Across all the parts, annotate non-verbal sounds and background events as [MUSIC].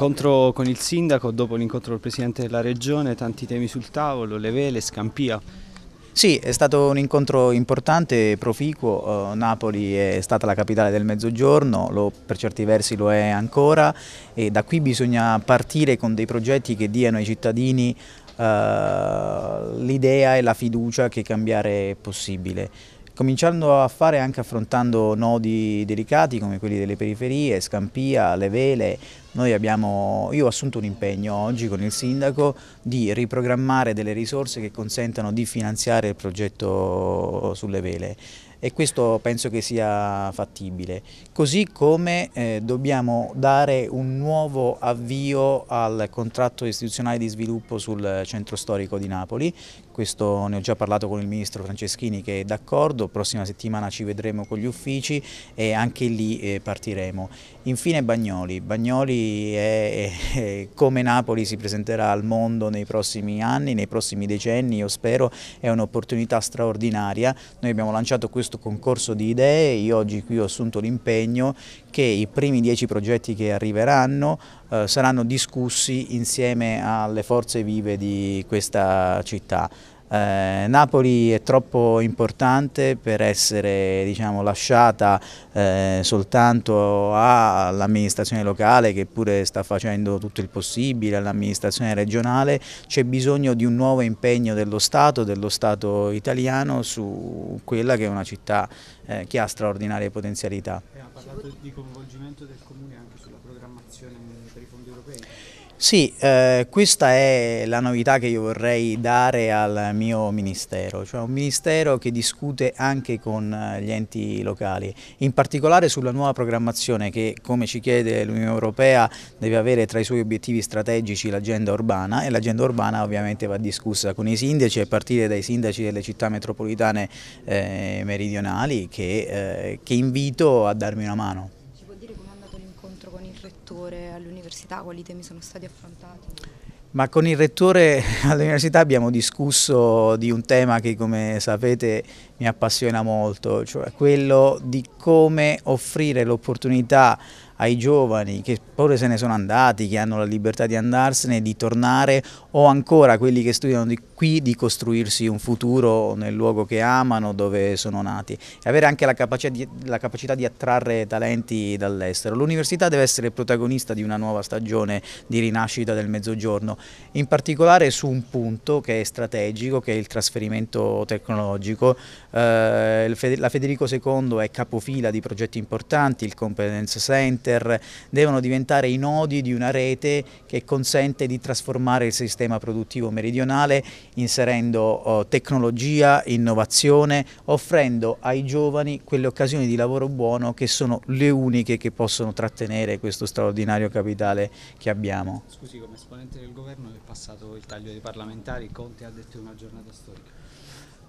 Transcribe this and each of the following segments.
Incontro con il sindaco, dopo l'incontro col presidente della regione, tanti temi sul tavolo, le vele, Scampia. Sì, è stato un incontro importante, proficuo, eh, Napoli è stata la capitale del mezzogiorno, lo, per certi versi lo è ancora e da qui bisogna partire con dei progetti che diano ai cittadini uh, l'idea e la fiducia che cambiare è possibile cominciando a fare anche affrontando nodi delicati come quelli delle periferie, Scampia, le vele, Abbiamo, io ho assunto un impegno oggi con il sindaco di riprogrammare delle risorse che consentano di finanziare il progetto sulle vele e questo penso che sia fattibile. Così come eh, dobbiamo dare un nuovo avvio al contratto istituzionale di sviluppo sul centro storico di Napoli questo ne ho già parlato con il ministro Franceschini che è d'accordo, prossima settimana ci vedremo con gli uffici e anche lì eh, partiremo. Infine Bagnoli, Bagnoli è, è, come Napoli si presenterà al mondo nei prossimi anni, nei prossimi decenni, io spero, è un'opportunità straordinaria, noi abbiamo lanciato questo concorso di idee, io oggi qui ho assunto l'impegno che i primi dieci progetti che arriveranno eh, saranno discussi insieme alle forze vive di questa città. Eh, Napoli è troppo importante per essere diciamo, lasciata eh, soltanto all'amministrazione locale che pure sta facendo tutto il possibile, all'amministrazione regionale, c'è bisogno di un nuovo impegno dello Stato, dello Stato italiano su quella che è una città eh, che ha straordinarie potenzialità. E ha parlato di coinvolgimento del Comune anche sulla programmazione per i fondi europei? Sì, eh, questa è la novità che io vorrei dare al mio ministero, cioè un ministero che discute anche con eh, gli enti locali, in particolare sulla nuova programmazione che, come ci chiede l'Unione Europea, deve avere tra i suoi obiettivi strategici l'agenda urbana e l'agenda urbana ovviamente va discussa con i sindaci a partire dai sindaci delle città metropolitane eh, meridionali che, eh, che invito a darmi una mano incontro con il Rettore all'Università, quali temi sono stati affrontati? Ma con il Rettore [LAUGHS] all'Università abbiamo discusso di un tema che come sapete mi appassiona molto, cioè quello di come offrire l'opportunità ai giovani che pure se ne sono andati, che hanno la libertà di andarsene, di tornare o ancora quelli che studiano di qui di costruirsi un futuro nel luogo che amano, dove sono nati e avere anche la capacità di, la capacità di attrarre talenti dall'estero. L'università deve essere protagonista di una nuova stagione di rinascita del mezzogiorno, in particolare su un punto che è strategico, che è il trasferimento tecnologico. Eh, la Federico II è capofila di progetti importanti, il Competence Center, cluster devono diventare i nodi di una rete che consente di trasformare il sistema produttivo meridionale inserendo oh, tecnologia, innovazione, offrendo ai giovani quelle occasioni di lavoro buono che sono le uniche che possono trattenere questo straordinario capitale che abbiamo. Scusi, come esponente del governo è passato il taglio dei parlamentari, Conte ha detto una giornata storica.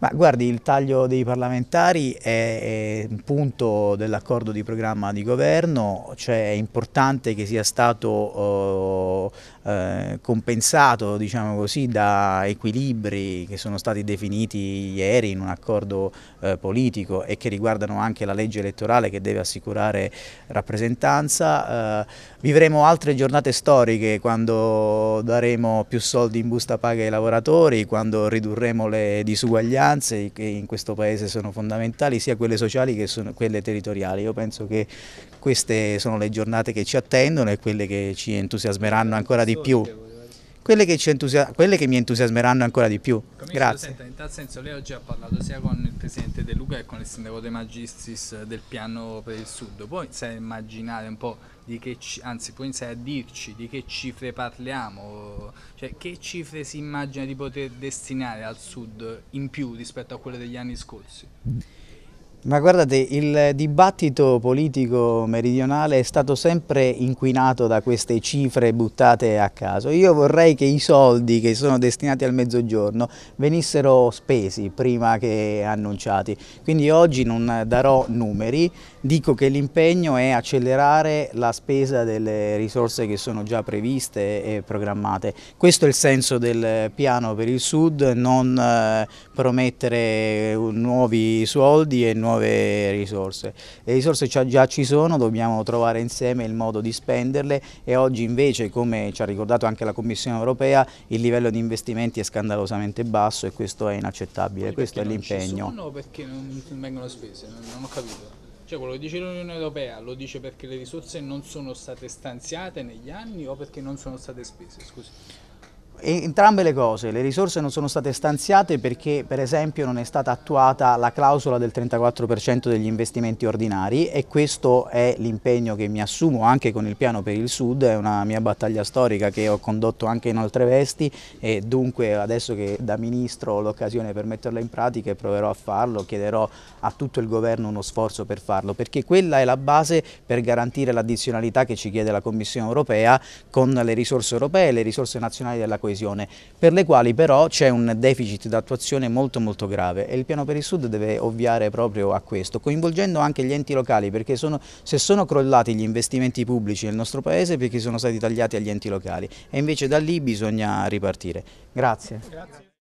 Ma guardi, il taglio dei parlamentari è, un punto dell'accordo di programma di governo, cioè è importante che sia stato eh, eh, compensato diciamo così, da equilibri che sono stati definiti ieri in un accordo eh, politico e che riguardano anche la legge elettorale che deve assicurare rappresentanza. Eh, vivremo altre giornate storiche quando daremo più soldi in busta paga ai lavoratori, quando ridurremo le disuguaglianze che in questo Paese sono fondamentali, sia quelle sociali che quelle territoriali. Io penso che queste sono le giornate che ci attendono e quelle che ci entusiasmeranno ancora di più. Quelle che, quelle che, mi entusiasmeranno ancora di più. Commisso, Grazie. Senta, in tal senso lei oggi ha parlato sia con il Presidente De Luca che con il Sindaco De Magistris eh, del piano per il Sud, può iniziare a immaginare un po' di che, ci, anzi puoi iniziare a dirci di che cifre parliamo, cioè che cifre si immagina di poter destinare al Sud in più rispetto a quelle degli anni scorsi? Ma guardate, il dibattito politico meridionale è stato sempre inquinato da queste cifre buttate a caso. Io vorrei che i soldi che sono destinati al mezzogiorno venissero spesi prima che annunciati. Quindi oggi non darò numeri, dico che l'impegno è accelerare la spesa delle risorse che sono già previste e programmate. Questo è il senso del piano per il Sud, non eh, promettere eh, nuovi soldi e nuovi nuove risorse. Le risorse già ci sono, dobbiamo trovare insieme il modo di spenderle e oggi invece, come ci ha ricordato anche la Commissione europea, il livello di investimenti è scandalosamente basso e questo è inaccettabile, questo è l'impegno. No, perché non vengono spese, non ho capito. Cioè quello che dice l'Unione Europea lo dice perché le risorse non sono state stanziate negli anni o perché non sono state spese? Scusi. Entrambe le cose, le risorse non sono state stanziate perché per esempio non è stata attuata la clausola del 34% degli investimenti ordinari e questo è l'impegno che mi assumo anche con il piano per il Sud, è una mia battaglia storica che ho condotto anche in altre vesti e dunque adesso che da Ministro ho l'occasione per metterla in pratica e proverò a farlo, chiederò a tutto il Governo uno sforzo per farlo perché quella è la base per garantire l'addizionalità che ci chiede la Commissione europea con le risorse europee e le risorse nazionali della coesione coesione, per le quali però c'è un deficit d'attuazione molto molto grave e il piano per il sud deve ovviare proprio a questo, coinvolgendo anche gli enti locali perché sono, se sono crollati gli investimenti pubblici nel nostro paese perché sono stati tagliati agli enti locali e invece da lì bisogna ripartire. Grazie. Grazie.